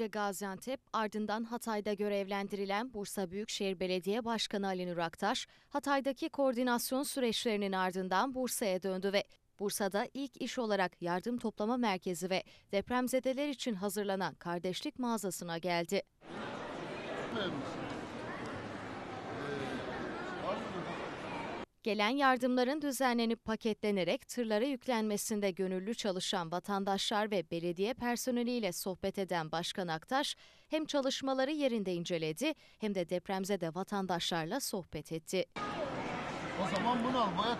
önce Gaziantep ardından Hatay'da görevlendirilen Bursa Büyükşehir Belediye Başkanı Ali Nur Aktaş, Hatay'daki koordinasyon süreçlerinin ardından Bursa'ya döndü ve Bursa'da ilk iş olarak yardım toplama merkezi ve depremzedeler için hazırlanan kardeşlik mağazasına geldi. Gelen yardımların düzenlenip paketlenerek tırlara yüklenmesinde gönüllü çalışan vatandaşlar ve belediye personeliyle sohbet eden Başkan Aktaş, hem çalışmaları yerinde inceledi hem de depremzede vatandaşlarla sohbet etti. O zaman bunu al,